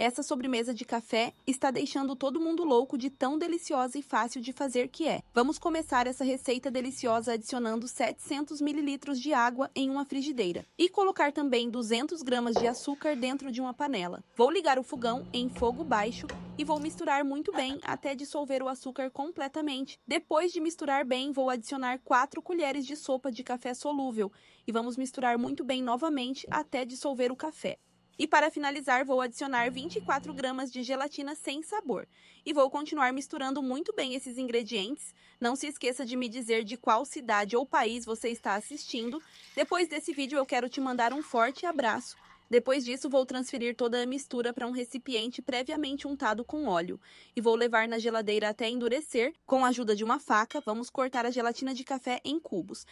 Essa sobremesa de café está deixando todo mundo louco de tão deliciosa e fácil de fazer que é. Vamos começar essa receita deliciosa adicionando 700 ml de água em uma frigideira e colocar também 200 gramas de açúcar dentro de uma panela. Vou ligar o fogão em fogo baixo e vou misturar muito bem até dissolver o açúcar completamente. Depois de misturar bem, vou adicionar 4 colheres de sopa de café solúvel e vamos misturar muito bem novamente até dissolver o café. E para finalizar, vou adicionar 24 gramas de gelatina sem sabor. E vou continuar misturando muito bem esses ingredientes. Não se esqueça de me dizer de qual cidade ou país você está assistindo. Depois desse vídeo, eu quero te mandar um forte abraço. Depois disso, vou transferir toda a mistura para um recipiente previamente untado com óleo e vou levar na geladeira até endurecer. Com a ajuda de uma faca, vamos cortar a gelatina de café em cubos.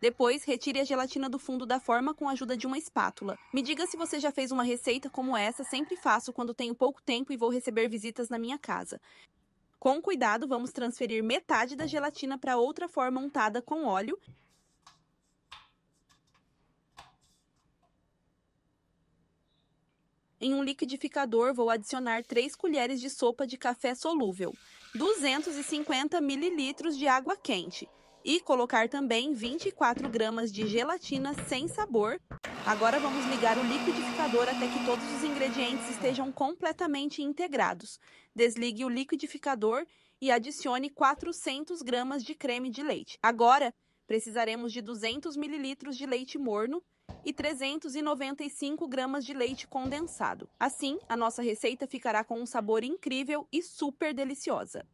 Depois, retire a gelatina do fundo da forma com a ajuda de uma espátula. Me diga se você já fez uma receita como essa, sempre faço quando tenho pouco tempo e vou receber visitas na minha casa. Com cuidado, vamos transferir metade da gelatina para outra forma untada com óleo Em um liquidificador, vou adicionar 3 colheres de sopa de café solúvel, 250 ml de água quente e colocar também 24 gramas de gelatina sem sabor. Agora vamos ligar o liquidificador até que todos os ingredientes estejam completamente integrados. Desligue o liquidificador e adicione 400 gramas de creme de leite. Agora, precisaremos de 200 mililitros de leite morno e 395 gramas de leite condensado. Assim, a nossa receita ficará com um sabor incrível e super deliciosa.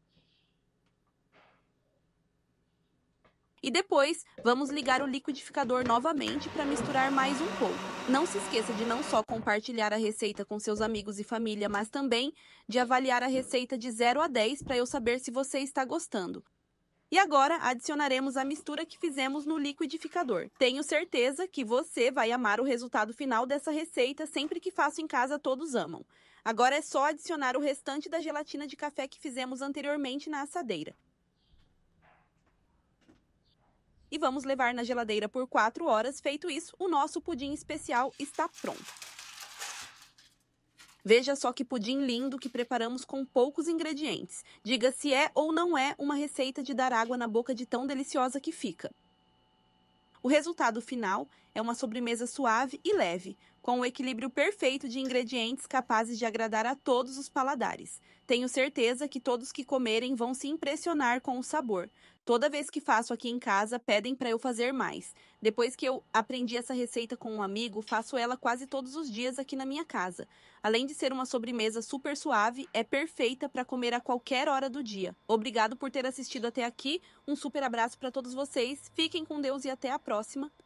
E depois, vamos ligar o liquidificador novamente para misturar mais um pouco. Não se esqueça de não só compartilhar a receita com seus amigos e família, mas também de avaliar a receita de 0 a 10 para eu saber se você está gostando. E agora adicionaremos a mistura que fizemos no liquidificador. Tenho certeza que você vai amar o resultado final dessa receita, sempre que faço em casa todos amam. Agora é só adicionar o restante da gelatina de café que fizemos anteriormente na assadeira e vamos levar na geladeira por 4 horas. Feito isso, o nosso pudim especial está pronto. Veja só que pudim lindo que preparamos com poucos ingredientes. Diga se é ou não é uma receita de dar água na boca de tão deliciosa que fica. O resultado final é uma sobremesa suave e leve, com o um equilíbrio perfeito de ingredientes capazes de agradar a todos os paladares. Tenho certeza que todos que comerem vão se impressionar com o sabor. Toda vez que faço aqui em casa, pedem para eu fazer mais. Depois que eu aprendi essa receita com um amigo, faço ela quase todos os dias aqui na minha casa. Além de ser uma sobremesa super suave, é perfeita para comer a qualquer hora do dia. Obrigado por ter assistido até aqui. Um super abraço para todos vocês. Fiquem com Deus e até a próxima.